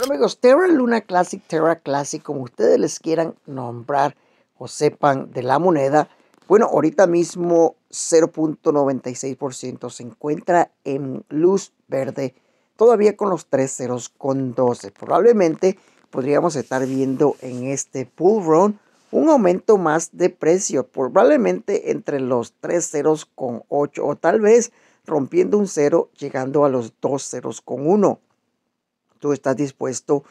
Bueno amigos, Terra Luna Classic, Terra Classic, como ustedes les quieran nombrar o sepan de la moneda, bueno, ahorita mismo 0.96% se encuentra en luz verde, todavía con los tres ceros con 12. Probablemente podríamos estar viendo en este pull run un aumento más de precio, probablemente entre los tres ceros con 8 o tal vez rompiendo un cero llegando a los dos ceros con tú estás dispuesto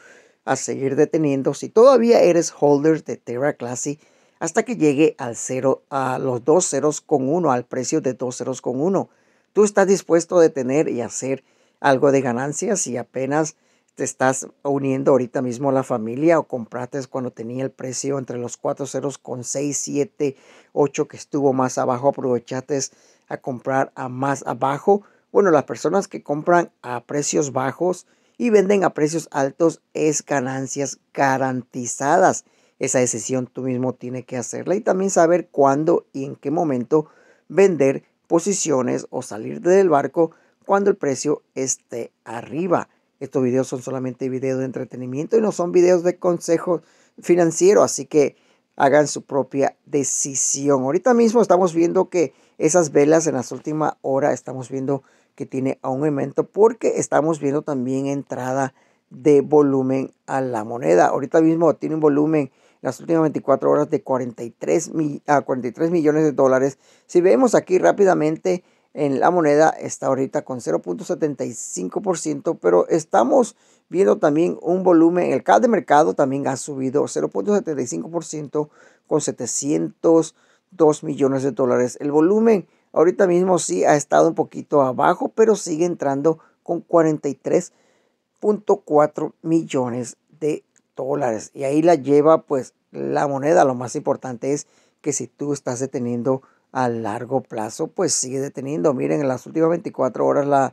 a seguir deteniendo si todavía eres holder de Terra Classy hasta que llegue al cero, a los dos ceros con uno, al precio de dos ceros con uno. Tú estás dispuesto a detener y hacer algo de ganancias si apenas te estás uniendo ahorita mismo a la familia o compraste cuando tenía el precio entre los cuatro ceros con seis, siete, ocho que estuvo más abajo, aprovechates a comprar a más abajo. Bueno, las personas que compran a precios bajos y venden a precios altos es ganancias garantizadas. Esa decisión tú mismo tienes que hacerla y también saber cuándo y en qué momento vender posiciones o salir del barco cuando el precio esté arriba. Estos videos son solamente videos de entretenimiento y no son videos de consejo financiero, así que hagan su propia decisión. Ahorita mismo estamos viendo que esas velas en las últimas horas estamos viendo que tiene a un aumento porque estamos viendo también entrada de volumen a la moneda. Ahorita mismo tiene un volumen las últimas 24 horas de 43, mil, 43 millones de dólares. Si vemos aquí rápidamente en la moneda, está ahorita con 0.75%, pero estamos viendo también un volumen, el CAD de mercado también ha subido 0.75% con 702 millones de dólares. El volumen Ahorita mismo sí ha estado un poquito abajo, pero sigue entrando con 43.4 millones de dólares. Y ahí la lleva pues la moneda. Lo más importante es que si tú estás deteniendo a largo plazo, pues sigue deteniendo. Miren, en las últimas 24 horas la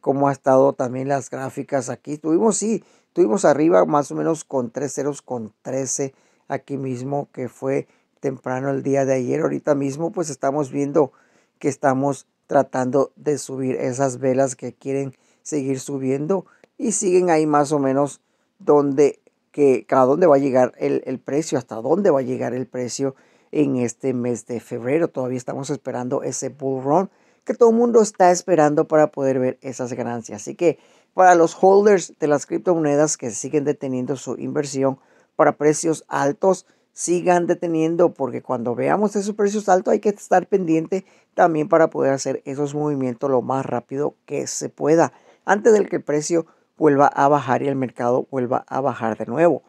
cómo ha estado también las gráficas aquí. Tuvimos, sí, tuvimos arriba más o menos con 3 ceros, con 13 aquí mismo, que fue temprano el día de ayer. Ahorita mismo pues estamos viendo que estamos tratando de subir esas velas que quieren seguir subiendo y siguen ahí más o menos donde que cada dónde va a llegar el, el, precio, hasta dónde va a llegar el precio en este mes de febrero. Todavía estamos esperando ese bull run que todo el mundo está esperando para poder ver esas ganancias. Así que para los holders de las criptomonedas que siguen deteniendo su inversión para precios altos, sigan deteniendo, porque cuando veamos esos precios altos hay que estar pendiente también para poder hacer esos movimientos lo más rápido que se pueda, antes del que el precio vuelva a bajar y el mercado vuelva a bajar de nuevo.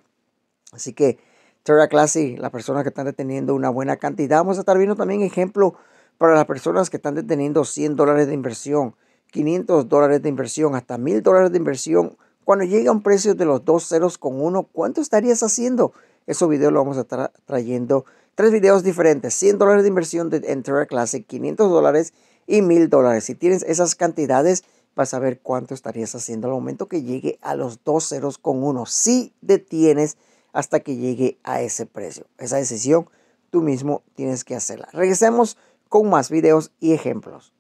Así que Terra Classic, las personas que están deteniendo una buena cantidad, vamos a estar viendo también ejemplo para las personas que están deteniendo 100 dólares de inversión, 500 dólares de inversión, hasta 1000 dólares de inversión. Cuando llega un precio de los dos ceros con uno, ¿cuánto estarías haciendo? Eso video lo vamos a estar trayendo. Tres videos diferentes, 100 dólares de inversión de Entera Classic, 500 dólares y 1000 dólares. Si tienes esas cantidades, vas a ver cuánto estarías haciendo al momento que llegue a los dos ceros con uno. Si detienes hasta que llegue a ese precio. Esa decisión tú mismo tienes que hacerla. Regresemos con más videos y ejemplos.